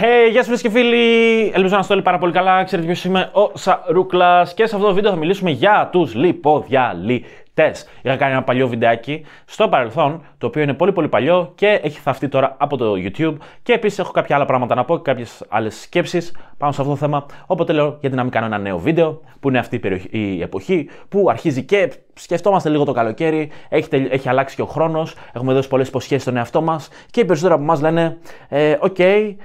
Hey, γεια σας και φίλοι! Ελπίζω να είστε όλοι πάρα πολύ καλά. Ξέρετε ποιος είμαι, ο Σαρούκλας. Και σε αυτό το βίντεο θα μιλήσουμε για τους λιποδιαλυτέ χτε. Είχα κάνει ένα παλιό βιντεάκι στο παρελθόν, το οποίο είναι πολύ πολύ παλιό και έχει θαυτεί τώρα από το YouTube. Και επίσης έχω κάποια άλλα πράγματα να πω και κάποιες άλλες σκέψεις πάνω σε αυτό το θέμα. Οπότε λέω, γιατί να μην κάνω ένα νέο βίντεο, που είναι αυτή η, περιοχή, η εποχή, που αρχίζει και σκεφτόμαστε λίγο το καλοκαίρι, έχει, έχει αλλάξει και ο χρόνος, έχουμε δώσει πολλές υποσχέσεις στον εαυτό μας και οι περισσότεροι από εμάς λένε: «Ε, Οκ,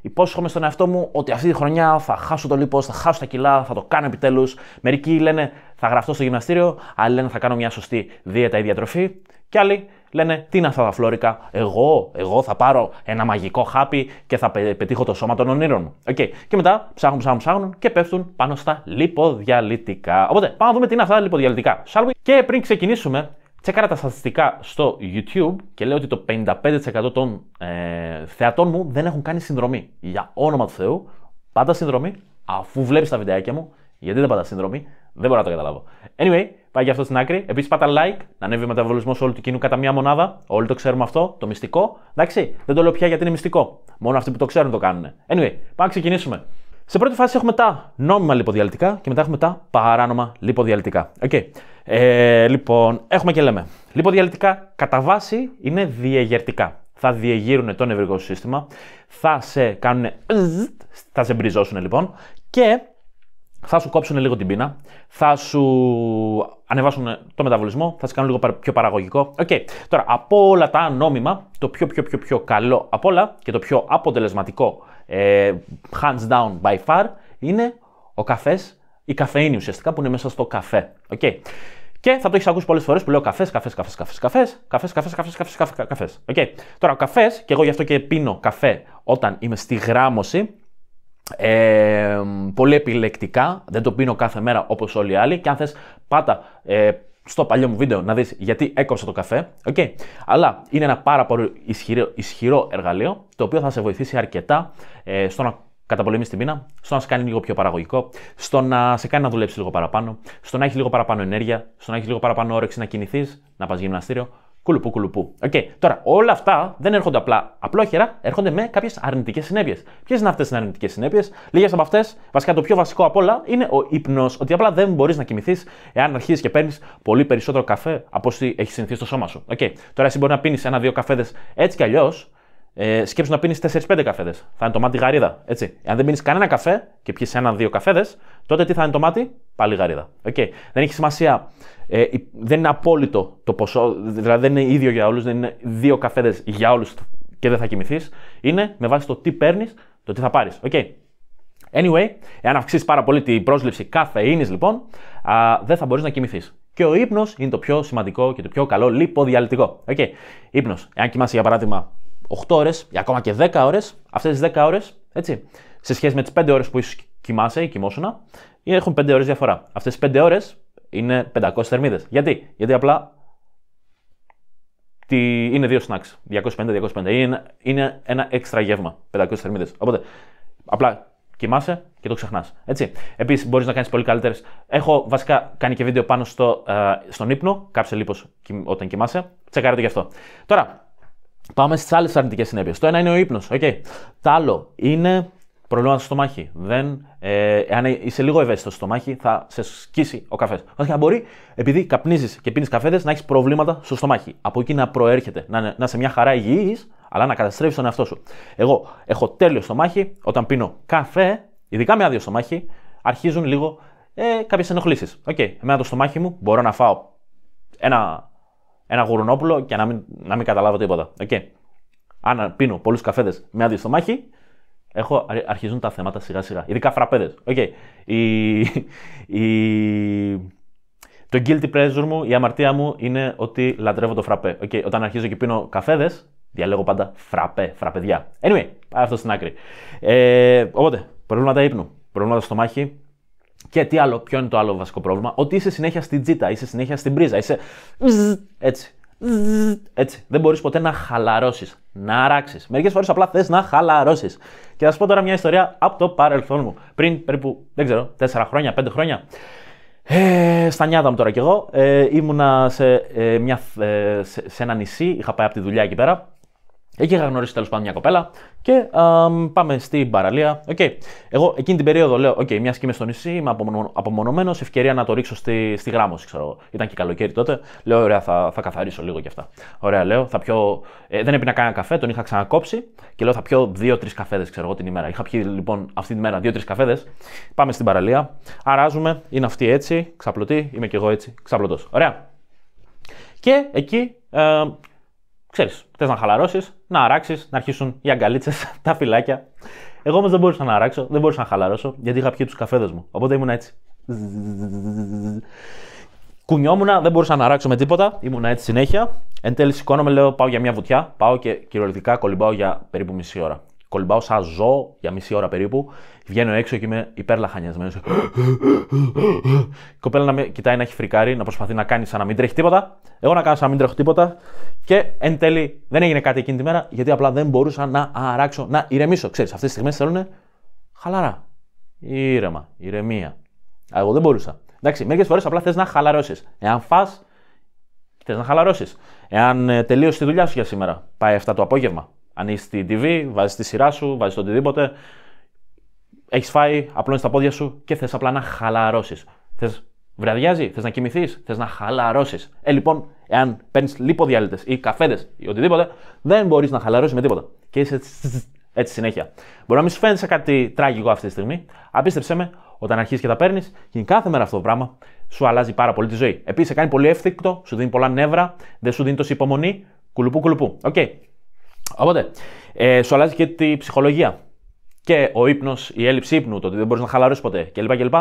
υπόσχομαι στον εαυτό μου ότι αυτή τη χρονιά θα χάσω το λίπος, θα χάσω τα κιλά, θα το κάνω επιτέλους. Μερικοί λένε: θα γραφτώ στο γυμναστήριο, άλλοι λένε θα κάνω μια σωστή δίαιτα ή διατροφή, και άλλοι λένε τι είναι αυτά τα φλόρικα, εγώ, εγώ θα πάρω ένα μαγικό χάπι και θα πετύχω το σώμα των ονείρων μου. Okay. Και μετά ψάχνουν, ψάχνουν, ψάχνουν και πέφτουν πάνω στα λιποδιαλυτικά. Οπότε πάμε να δούμε τι είναι αυτά τα λιποδιαλυτικά. Shall we? Και πριν ξεκινήσουμε, Τσέκαρα τα στατιστικά στο YouTube και λέω ότι το 55% των ε, θεατών μου δεν έχουν κάνει συνδρομή. Για όνομα του Θεού, πάντα συνδρομή, αφού βλέπεις τα βιντεάκια μου, γιατί δεν πάντα συνδρομή, δεν μπορώ να το καταλάβω. Anyway, πάει και αυτό στην άκρη. Επίσης, πάτα like, να ανέβει ο μεταβολισμός όλου του κοινού κατά μία μονάδα. Όλοι το ξέρουμε αυτό, το μυστικό. Εντάξει, δεν το λέω πια γιατί είναι μυστικό. Μόνο αυτοί που το ξέρουν το κάνουν. Anyway, πάμε να ξεκινήσουμε. Σε πρώτη φάση έχουμε τα νόμιμα λιποδιαλυτικά και μετά έχουμε τα παράνομα λιποδιαλυτικά. Okay. Ε, λοιπόν, έχουμε και λέμε. Λιποδιαλυτικά κατά βάση είναι διεγερτικά. Θα διεγείρουν το νευρικό σύστημα, θα σε κάνουν. θα σε μπριζώσουν λοιπόν και θα σου κόψουν λίγο την πείνα, θα σου ανεβάσουν το μεταβολισμό, θα σε κάνουν λίγο πιο παραγωγικό. Οκ. Okay. Τώρα, από όλα τα νόμιμα, το πιο πιο πιο πιο καλό από όλα και το πιο αποτελεσματικό, hands down by far, είναι ο καφές, η καφεΐνη ουσιαστικά που είναι μέσα στο καφέ. Οκ. Okay. Και θα το έχεις ακούσει πολλές φορές που λέω καφές, καφές, καφές, καφές, καφές, καφές, καφές, καφές, καφές, καφές. Okay. Τώρα, ο καφές, και εγώ γι' αυτό και πίνω καφέ όταν είμαι στη γράμμωση, πολύ επιλεκτικά, δεν το πίνω κάθε μέρα όπως όλοι οι άλλοι και αν θες πάτα ε, στο παλιό μου βίντεο να δεις γιατί έκοψα το καφέ, okay. αλλά είναι ένα πάρα πολύ ισχυρό, ισχυρό εργαλείο το οποίο θα σε βοηθήσει αρκετά ε, στο να καταπολεμήσεις την πείνα, στο να σε κάνει λίγο πιο παραγωγικό, στο να σε κάνει να δουλέψεις λίγο παραπάνω, στο να έχεις λίγο παραπάνω ενέργεια, στο να έχεις λίγο παραπάνω όρεξη να κινηθείς, να πας γυμναστήριο, κουλουπού κουλουπού. Okay. Τώρα, όλα αυτά δεν έρχονται απλά απλόχερα, έρχονται με κάποιες αρνητικές συνέπειες. Ποιες είναι αυτές οι αρνητικές συνέπειες, λίγες από αυτές, βασικά το πιο βασικό απ' όλα είναι ο ύπνος. Ότι απλά δεν μπορείς να κοιμηθείς εάν αρχίζεις και παίρνεις πολύ περισσότερο καφέ από ό,τι έχει συνηθίσει στο σώμα σου. Okay. Τώρα, εσύ μπορεί να πίνεις ένα-δύο καφέδες έτσι κι αλλιώς, ε, σκέψου να πίνεις 4-5 καφέδες. Θα είναι το μάτι γαρίδα. Έτσι. Αν δεν πίνεις κανένα καφέ και πιεις ένα-δύο καφέδες, τότε τι θα είναι το μάτι, πάλι γαρίδα. Okay. Δεν έχει σημασία. Ε, δεν είναι απόλυτο το ποσό, δηλαδή δεν είναι ίδιο για όλους, δεν είναι δύο καφέδες για όλους και δεν θα κοιμηθείς. Είναι με βάση το τι παίρνεις, το τι θα πάρεις. Okay. Anyway, εάν αυξήσεις πάρα πολύ την πρόσληψη καφείνη, λοιπόν, α, δεν θα μπορείς να κοιμηθείς. Και ο ύπνος είναι το πιο σημαντικό και το πιο καλό λιποδιαλυτικό. Okay. Ύπνος. Εάν κοιμάσαι για παράδειγμα 8 ώρες ή ακόμα και 10 ώρες, αυτές τις 10 ώρες, έτσι, σε σχέση με τις 5 ώρες που ίσω κοιμάσαι ή κοιμόσουνα, έχουν 5 ώρες διαφορά. Αυτές τι 5 ώρες είναι 500 θερμίδες. Γιατί? Γιατί απλά τι, είναι δύο snacks. 250-250. Είναι, είναι ένα έξτρα γεύμα. 500 θερμίδες. Οπότε απλά κοιμάσαι και το ξεχνάς. Επίσης μπορείς να κάνεις πολύ καλύτερες. Έχω βασικά κάνει και βίντεο πάνω στο, ε, στον ύπνο. Κάψε λίπος όταν κοιμάσαι. Τσεκάρετε γι' αυτό. Τώρα, Πάμε στις άλλες αρνητικές συνέπειες. Το ένα είναι ο ύπνος. Okay. Το άλλο είναι προβλήματα στο στομάχι. Δεν, ε, αν είσαι λίγο ευαίσθητος στο στομάχι, θα σε σκίσει ο καφές. Βασικά μπορεί, επειδή καπνίζεις και πίνεις καφέδες, να έχεις προβλήματα στο στομάχι. Από εκεί να προέρχεται. Να, να σε μια χαρά υγιής, αλλά να καταστρέψεις τον εαυτό σου. Εγώ έχω τέλειο στομάχι. Όταν πίνω καφέ, ειδικά με άδειο στομάχι, αρχίζουν λίγο ε, κάποιες ενοχλήσεις. okay. εμένα το στομάχι μου μπορώ να φάω ένα ένα γουρνόπουλο και να μην, να μην καταλάβω τίποτα. Okay. Αν πίνω πολλούς καφέδες με άδειο μάχη, έχω, αρχίζουν τα θέματα σιγά σιγά. Ειδικά φραπέδες. Okay. Η, το guilty pleasure μου, η αμαρτία μου είναι ότι λατρεύω το φραπέ. Okay. Όταν αρχίζω και πίνω καφέδες, διαλέγω πάντα φραπέ, φραπεδιά. Anyway, αυτό στην άκρη. Ε, οπότε, προβλήματα ύπνου, προβλήματα στο μάχη, και τι άλλο, ποιο είναι το άλλο βασικό πρόβλημα, ότι είσαι συνέχεια στην τζίτα, είσαι συνέχεια στην πρίζα, είσαι έτσι. Έτσι. Δεν μπορείς ποτέ να χαλαρώσεις, να αράξεις. Μερικές φορές απλά θες να χαλαρώσεις. Και θα σου πω τώρα μια ιστορία από το παρελθόν μου. Πριν περίπου, δεν ξέρω, 4 χρόνια, 5 χρόνια. Ε, στα νιάτα μου τώρα κι εγώ. Ε, ήμουνα σε, ε, μια, ε, σε, σε, ένα νησί, είχα πάει από τη δουλειά εκεί πέρα. Εκεί είχα γνωρίσει τέλος πάντων μια κοπέλα και α, πάμε στην παραλία. Okay. Εγώ εκείνη την περίοδο λέω: Οκ, okay, μια και είμαι στο νησί, είμαι απομονωμένος, ευκαιρία να το ρίξω στη, στη γράμμωση. Ξέρω. Ήταν και καλοκαίρι τότε. Λέω: Ωραία, θα, θα καθαρίσω λίγο κι αυτά. Ωραία, λέω: θα πιω... Ε, δεν έπεινα κανένα καφέ, τον είχα ξανακόψει και λέω: Θα πιω δύο-τρει καφέδες, ξέρω εγώ την ημέρα. Είχα πιει λοιπόν αυτή την μέρα δύο-τρει καφέδες. Πάμε στην παραλία, αράζουμε, είναι αυτή έτσι, ξαπλωτή, είμαι κι εγώ έτσι, ξαπλωτός. Ωραία. Και εκεί ε, ξέρεις, θες να χαλαρώσεις, να αράξεις, να αρχίσουν οι αγκαλίτσες, τα φυλάκια. Εγώ όμως δεν μπορούσα να αράξω, δεν μπορούσα να χαλαρώσω, γιατί είχα πιει τους καφέδες μου. Οπότε ήμουν έτσι. Κουνιόμουνα, δεν μπορούσα να αράξω με τίποτα, ήμουν έτσι συνέχεια. Εν τέλει σηκώνομαι, λέω πάω για μια βουτιά, πάω και κυριολεκτικά κολυμπάω για περίπου μισή ώρα κολυμπάω σαν ζώο για μισή ώρα περίπου. Βγαίνω έξω και είμαι υπερλαχανιασμένος. Η κοπέλα να με κοιτάει να έχει φρικάρει, να προσπαθεί να κάνει σαν να μην τρέχει τίποτα. Εγώ να κάνω σαν να μην τρέχω τίποτα. Και εν τέλει δεν έγινε κάτι εκείνη τη μέρα, γιατί απλά δεν μπορούσα να αράξω, να ηρεμήσω. Ξέρεις, αυτές τις στιγμές θέλουν χαλαρά. Ήρεμα, ηρεμία. Εγώ δεν μπορούσα. Εντάξει, μερικές φορές απλά θες να χαλαρώσεις. Εάν φά, θες να χαλαρώσεις. Εάν ε, τελείωσε τη δουλειά σου για σήμερα, πάει 7 το απόγευμα, αν είσαι στη TV, βάζεις τη σειρά σου, βάζεις το οτιδήποτε. Έχεις φάει, απλώνεις τα πόδια σου και θες απλά να χαλαρώσεις. Θες βραδιάζει, θες να κοιμηθείς, θες να χαλαρώσεις. Ε, λοιπόν, εάν παίρνεις λιποδιάλυτε ή καφέδες ή οτιδήποτε, δεν μπορείς να χαλαρώσεις με τίποτα. Και είσαι έτσι συνέχεια. Μπορεί να μην σου φαίνεται σε κάτι τραγικό αυτή τη στιγμή. Απίστεψε με, όταν αρχίζεις και τα παίρνεις, και κάθε μέρα αυτό το πράγμα σου αλλάζει πάρα πολύ τη ζωή. Επίσης, σε κάνει πολύ εύθυκτο, σου δίνει πολλά νεύρα, δεν σου δίνει τόση υπομονή. Κουλουπού, κουλουπού. Οκ. Okay. Οπότε, ε, σου αλλάζει και τη ψυχολογία. Και ο ύπνος, η έλλειψη ύπνου, το ότι δεν μπορείς να χαλαρώσεις ποτέ κλπ. κλπ.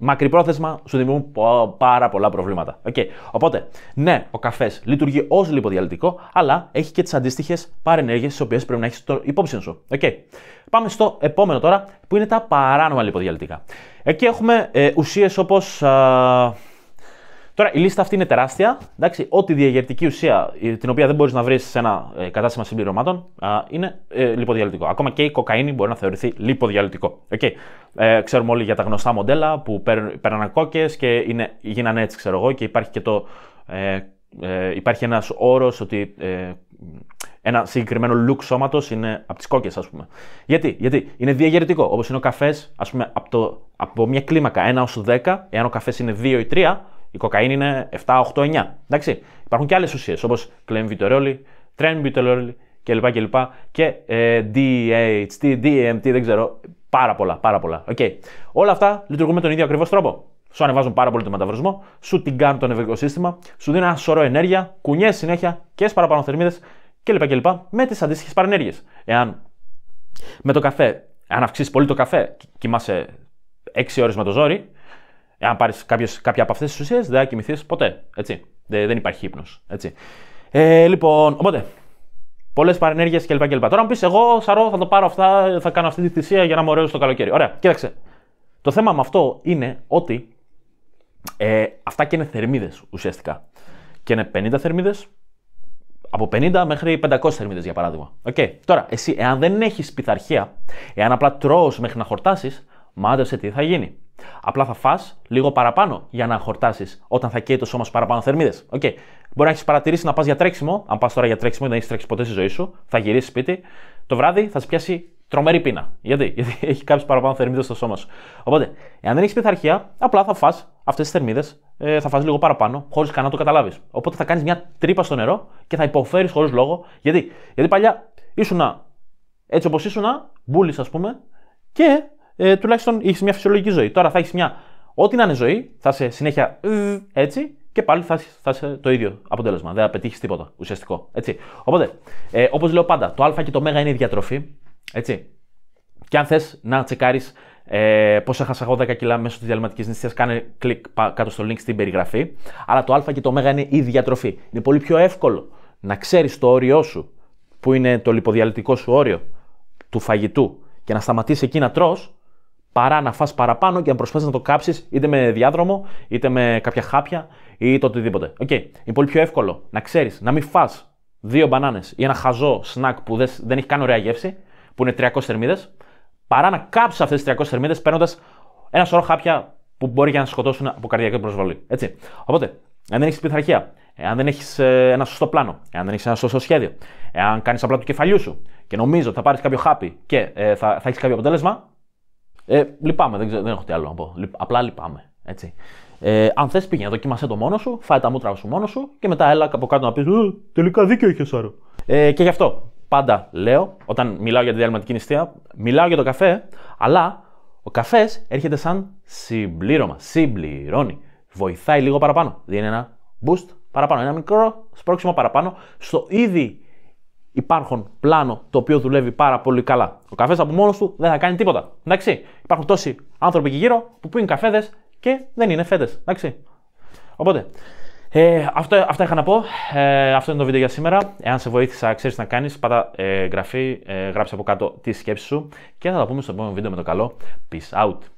Μακρυπρόθεσμα σου δημιουργούν πάρα πολλά προβλήματα. Okay. Οπότε, ναι, ο καφές λειτουργεί ως λιποδιαλυτικό, αλλά έχει και τις αντίστοιχες παρενέργειες τι οποίες πρέπει να έχεις υπόψη σου. Okay. Πάμε στο επόμενο τώρα, που είναι τα παράνομα λιποδιαλυτικά. Εκεί έχουμε ε, ουσίες όπως Τώρα η λίστα αυτή είναι τεράστια. Εντάξει, ό,τι διαγερτική ουσία την οποία δεν μπορείς να βρεις σε ένα ε, κατάστημα συμπληρωμάτων α, είναι ε, λιποδιαλυτικό. Ακόμα και η κοκαίνη μπορεί να θεωρηθεί λιποδιαλυτικό. Okay. Ε, ξέρουμε όλοι για τα γνωστά μοντέλα που παίρνουν κόκε και είναι, γίνανε έτσι, ξέρω εγώ, και υπάρχει και το. Ε, ε υπάρχει ένας όρος ότι ε, ένα συγκεκριμένο look σώματος είναι από τις κόκε, ας πούμε. Γιατί, γιατί είναι διαγερτικό. Όπως είναι ο καφές, ας πούμε, από, από μια κλίμακα 1 ω 10, εάν ο καφές είναι 2 ή 3, η κοκαίνη είναι 7, 8, 9. Εντάξει. Υπάρχουν και άλλες ουσίες όπως κλεμβιτερόλη, τρέμβιτερόλη κλπ. κλπ. Και ε, DHT, DMT, δεν ξέρω. Πάρα πολλά, πάρα πολλά. Okay. Όλα αυτά λειτουργούν με τον ίδιο ακριβώς τρόπο. Σου ανεβάζουν πάρα πολύ τον μεταβρισμό, σου την κάνουν το νευρικό σύστημα, σου δίνουν ένα σωρό ενέργεια, κουνιές συνέχεια και παραπάνω θερμίδε κλπ. κλπ. με τις αντίστοιχες παρενέργειες. Εάν με το καφέ, αν αυξήσεις πολύ το καφέ, κοιμάσαι 6 ώρες με το ζόρι, αν πάρεις κάποια από αυτές τις ουσίες, δεν θα κοιμηθείς ποτέ. Έτσι. Δε, δεν υπάρχει ύπνος. Ε, λοιπόν, οπότε. Πολλές παρενέργειες κλπ. κλπ. Τώρα μου πεις, εγώ σαρώ, θα το πάρω αυτά, θα κάνω αυτή τη θυσία για να μου ωραίος το καλοκαίρι. Ωραία, κοίταξε. Το θέμα με αυτό είναι ότι ε, αυτά και είναι θερμίδες ουσιαστικά. Και είναι 50 θερμίδες, από 50 μέχρι 500 θερμίδες για παράδειγμα. Okay. Τώρα, εσύ, εάν δεν έχεις πειθαρχία, εάν απλά τρώ μέχρι να χορτάσεις, μάντεψε τι θα γίνει. Απλά θα φας λίγο παραπάνω για να χορτάσεις όταν θα καίει το σώμα σου παραπάνω θερμίδες. Οκ. Okay. Μπορεί να έχεις παρατηρήσει να πας για τρέξιμο. Αν πας τώρα για τρέξιμο ή δεν έχεις τρέξει ποτέ στη ζωή σου, θα γυρίσεις σπίτι. Το βράδυ θα σε πιάσει τρομερή πείνα. Γιατί, Γιατί έχει κάποιο παραπάνω θερμίδες στο σώμα σου. Οπότε, εάν δεν έχεις πειθαρχία, απλά θα φας αυτές τις θερμίδες, ε, θα φας λίγο παραπάνω, χωρίς καν να το καταλάβεις. Οπότε θα κάνεις μια τρύπα στο νερό και θα υποφέρεις χωρίς λόγο. Γιατί, Γιατί παλιά ήσουν έτσι όπως ήσουν, μπουλή ας πούμε, και ε, τουλάχιστον έχεις μια φυσιολογική ζωή. Τώρα θα έχεις μια. Ό,τι να είναι ζωή, θα σε συνέχεια έτσι και πάλι θα, θα είσαι το ίδιο αποτέλεσμα. Δεν θα πετύχεις τίποτα ουσιαστικό. Έτσι. Οπότε, ε, όπως λέω πάντα, το Α και το Μ είναι η διατροφή. Έτσι. Και αν θες να τσεκάρεις ε, πώς έχασα εγώ 10 κιλά μέσω της διαλυματικής νησίας, κάνε κλικ κάτω στο link στην περιγραφή. Αλλά το Α και το Μ είναι η διατροφή. Είναι πολύ πιο εύκολο να ξέρεις το όριό σου, που είναι το λιποδιαλυτικό σου όριο του φαγητού, και να σταματήσεις εκεί να τρως, παρά να φας παραπάνω και να προσπαθείς να το κάψεις είτε με διάδρομο, είτε με κάποια χάπια ή το οτιδήποτε. Οκ, okay. είναι πολύ πιο εύκολο να ξέρεις να μην φας δύο μπανάνες ή ένα χαζό σνακ που δεν έχει καν ωραία γεύση, που είναι 300 θερμίδες, παρά να κάψεις αυτές τις 300 θερμίδες παίρνοντας ένα σωρό χάπια που μπορεί για να σκοτώσουν από καρδιακή προσβολή. Έτσι. Οπότε, αν δεν έχεις πειθαρχία, αν δεν έχεις ε, ένα σωστό πλάνο, αν δεν έχεις ένα σωστό σχέδιο, εάν κάνεις απλά το κεφαλιού σου και νομίζω ότι θα πάρεις κάποιο χάπι και ε, θα, θα έχεις κάποιο αποτέλεσμα, ε, λυπάμαι, δεν, έχω τι άλλο να πω. Απλά λυπάμαι. Έτσι. Ε, αν θες, πήγαινε, δοκίμασέ το μόνος σου, φάει τα μούτρα σου μόνος σου και μετά έλα από κάτω να πεις: Τελικά δίκιο είχες, Σάρο. Ε, και γι' αυτό πάντα λέω, όταν μιλάω για τη διαλυματική νηστεία, μιλάω για το καφέ, αλλά ο καφές έρχεται σαν συμπλήρωμα. Συμπληρώνει. Βοηθάει λίγο παραπάνω. Δίνει ένα boost παραπάνω. Ένα μικρό σπρώξιμο παραπάνω στο ήδη υπάρχουν πλάνο το οποίο δουλεύει πάρα πολύ καλά. Ο καφές από μόνος του δεν θα κάνει τίποτα. Εντάξει. Υπάρχουν τόσοι άνθρωποι εκεί γύρω που πίνουν καφέδες και δεν είναι φέτες. Εντάξει. Οπότε, ε, αυτό, αυτά είχα να πω. Ε, αυτό είναι το βίντεο για σήμερα. Εάν σε βοήθησα, ξέρεις να κάνεις, πατά ε, γραφή, ε, γράψε από κάτω τη σκέψη σου και θα τα πούμε στο επόμενο βίντεο με το καλό. Peace out.